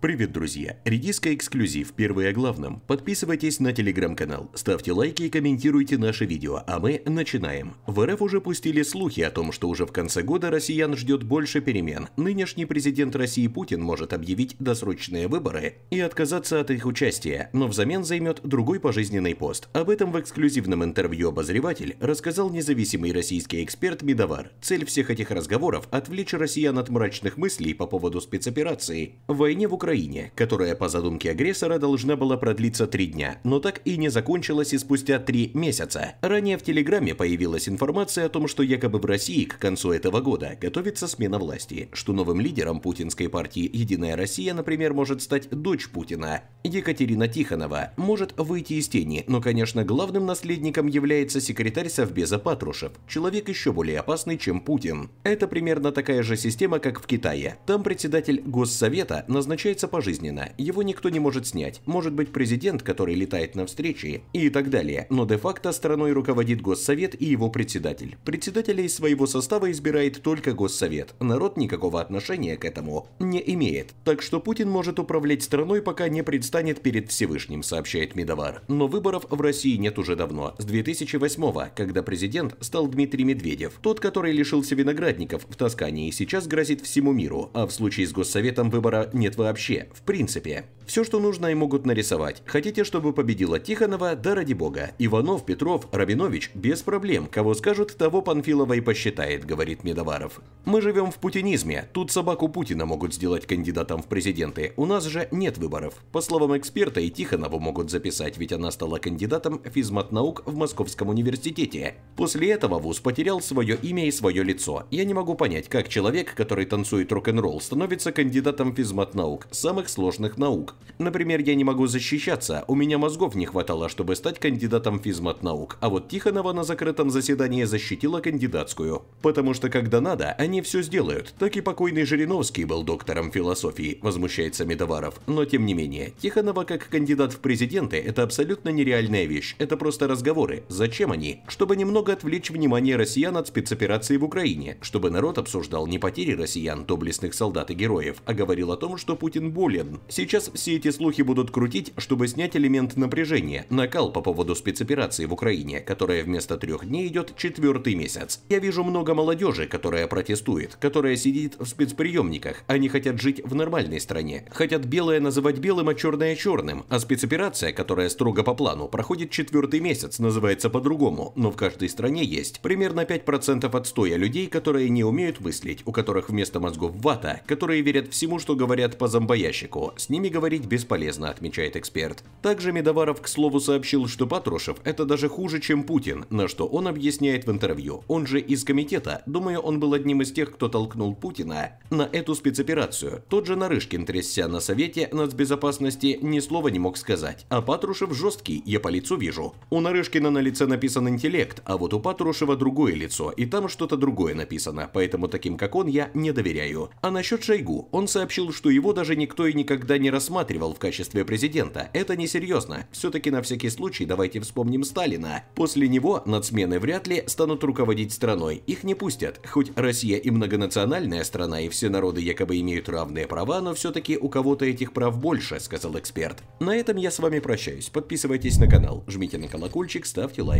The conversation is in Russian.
Привет, друзья! Редиска эксклюзив. Первое о главном. Подписывайтесь на телеграм-канал, ставьте лайки и комментируйте наши видео, а мы начинаем. В РФ уже пустили слухи о том, что уже в конце года россиян ждет больше перемен. Нынешний президент России Путин может объявить досрочные выборы и отказаться от их участия, но взамен займет другой пожизненный пост. Об этом в эксклюзивном интервью обозреватель рассказал независимый российский эксперт Медовар. Цель всех этих разговоров – отвлечь россиян от мрачных мыслей по поводу спецоперации. В войне в Украине Украине, которая по задумке агрессора должна была продлиться три дня, но так и не закончилась и спустя три месяца. Ранее в Телеграме появилась информация о том, что якобы в России к концу этого года готовится смена власти, что новым лидером путинской партии «Единая Россия», например, может стать дочь Путина, Екатерина Тихонова, может выйти из тени, но, конечно, главным наследником является секретарь Совбеза Патрушев, человек еще более опасный, чем Путин. Это примерно такая же система, как в Китае. Там председатель Госсовета назначает получается пожизненно, его никто не может снять. Может быть президент, который летает на встречи и так далее, но де-факто страной руководит Госсовет и его председатель. Председателя из своего состава избирает только Госсовет, народ никакого отношения к этому не имеет. Так что Путин может управлять страной, пока не предстанет перед Всевышним, сообщает Медовар. Но выборов в России нет уже давно, с 2008 когда президент стал Дмитрий Медведев, тот, который лишился виноградников в Тоскании, сейчас грозит всему миру, а в случае с Госсоветом выбора нет вообще вообще, в принципе. Все, что нужно, и могут нарисовать. Хотите, чтобы победила Тихонова? Да ради бога. Иванов, Петров, Рабинович? Без проблем. Кого скажут, того Панфилова и посчитает, говорит Медоваров. Мы живем в путинизме. Тут собаку Путина могут сделать кандидатом в президенты. У нас же нет выборов. По словам эксперта, и Тихонову могут записать, ведь она стала кандидатом физмат-наук в Московском университете. После этого вуз потерял свое имя и свое лицо. Я не могу понять, как человек, который танцует рок-н-ролл, становится кандидатом физмат-наук, самых сложных наук. Например, я не могу защищаться, у меня мозгов не хватало, чтобы стать кандидатом физмат-наук, а вот Тихонова на закрытом заседании защитила кандидатскую. Потому что когда надо, они все сделают. Так и покойный Жириновский был доктором философии, возмущается Медоваров. Но тем не менее, Тихонова как кандидат в президенты – это абсолютно нереальная вещь, это просто разговоры. Зачем они? Чтобы немного отвлечь внимание россиян от спецоперации в Украине, чтобы народ обсуждал не потери россиян, доблестных солдат и героев, а говорил о том, что Путин болен. Сейчас все все эти слухи будут крутить, чтобы снять элемент напряжения, накал по поводу спецоперации в Украине, которая вместо трех дней идет четвертый месяц. Я вижу много молодежи, которая протестует, которая сидит в спецприемниках. Они хотят жить в нормальной стране. Хотят белое называть белым, а черное черным. А спецоперация, которая строго по плану, проходит четвертый месяц, называется по-другому. Но в каждой стране есть примерно 5% отстоя людей, которые не умеют мыслить, у которых вместо мозгов вата, которые верят всему, что говорят по зомбоящику. С ними говорить спорить бесполезно, отмечает эксперт. Также Медоваров, к слову, сообщил, что Патрушев – это даже хуже, чем Путин, на что он объясняет в интервью. Он же из комитета, думаю, он был одним из тех, кто толкнул Путина на эту спецоперацию. Тот же Нарышкин, трясся на Совете нацбезопасности, ни слова не мог сказать. А Патрушев жесткий, я по лицу вижу. У Нарышкина на лице написан интеллект, а вот у Патрушева другое лицо, и там что-то другое написано, поэтому таким, как он, я не доверяю. А насчет Шойгу, он сообщил, что его даже никто и никогда не рассматривал, рассматривал в качестве президента. Это несерьезно. Все-таки на всякий случай давайте вспомним Сталина. После него нацмены вряд ли станут руководить страной. Их не пустят. Хоть Россия и многонациональная страна, и все народы якобы имеют равные права, но все-таки у кого-то этих прав больше, сказал эксперт. На этом я с вами прощаюсь. Подписывайтесь на канал, жмите на колокольчик, ставьте лайк.